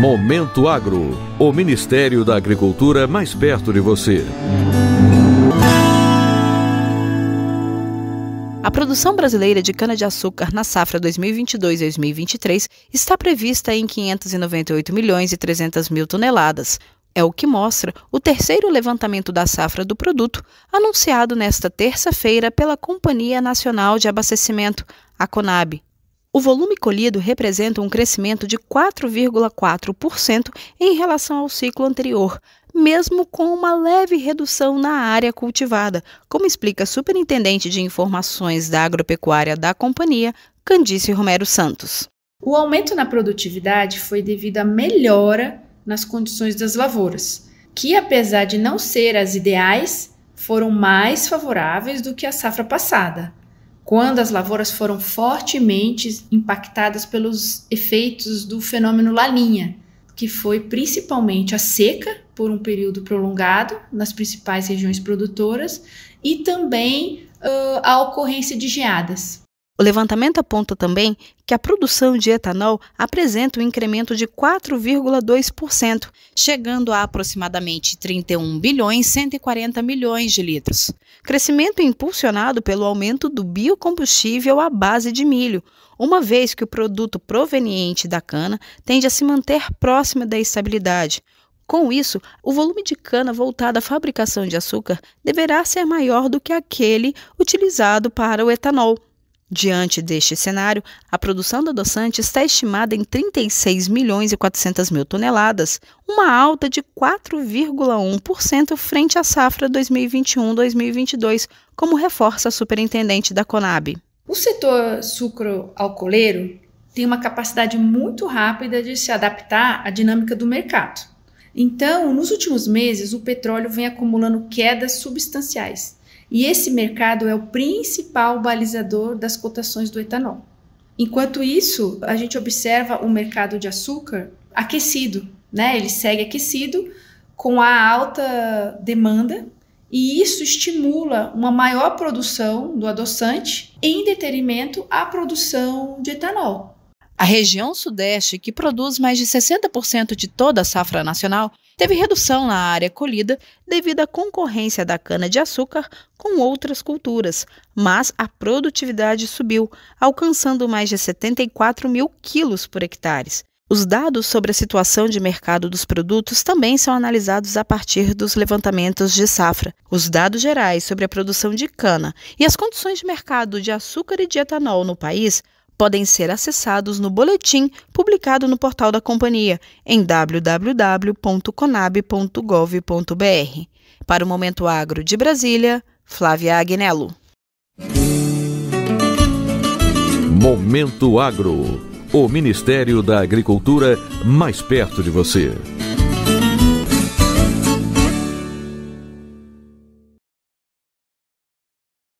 Momento Agro, o Ministério da Agricultura mais perto de você. A produção brasileira de cana-de-açúcar na safra 2022-2023 está prevista em 598 milhões e 300 mil toneladas. É o que mostra o terceiro levantamento da safra do produto, anunciado nesta terça-feira pela Companhia Nacional de Abastecimento, a CONAB. O volume colhido representa um crescimento de 4,4% em relação ao ciclo anterior, mesmo com uma leve redução na área cultivada, como explica a Superintendente de Informações da Agropecuária da companhia, Candice Romero Santos. O aumento na produtividade foi devido à melhora nas condições das lavouras, que apesar de não ser as ideais, foram mais favoráveis do que a safra passada quando as lavouras foram fortemente impactadas pelos efeitos do fenômeno Laninha, que foi principalmente a seca por um período prolongado nas principais regiões produtoras e também uh, a ocorrência de geadas. O levantamento aponta também que a produção de etanol apresenta um incremento de 4,2%, chegando a aproximadamente 31 bilhões 140 milhões de litros. Crescimento impulsionado pelo aumento do biocombustível à base de milho, uma vez que o produto proveniente da cana tende a se manter próximo da estabilidade. Com isso, o volume de cana voltado à fabricação de açúcar deverá ser maior do que aquele utilizado para o etanol. Diante deste cenário, a produção do adoçante está estimada em 36 milhões e 400 mil toneladas, uma alta de 4,1% frente à safra 2021-2022, como reforça a superintendente da Conab. O setor sucro-alcooleiro tem uma capacidade muito rápida de se adaptar à dinâmica do mercado. Então, nos últimos meses, o petróleo vem acumulando quedas substanciais e esse mercado é o principal balizador das cotações do etanol. Enquanto isso, a gente observa o mercado de açúcar aquecido, né? Ele segue aquecido com a alta demanda e isso estimula uma maior produção do adoçante em detrimento à produção de etanol. A região Sudeste, que produz mais de 60% de toda a safra nacional, teve redução na área colhida devido à concorrência da cana-de-açúcar com outras culturas, mas a produtividade subiu, alcançando mais de 74 mil quilos por hectares. Os dados sobre a situação de mercado dos produtos também são analisados a partir dos levantamentos de safra. Os dados gerais sobre a produção de cana e as condições de mercado de açúcar e de etanol no país podem ser acessados no boletim publicado no portal da companhia em www.conab.gov.br. Para o Momento Agro de Brasília, Flávia Agnello. Momento Agro. O Ministério da Agricultura mais perto de você.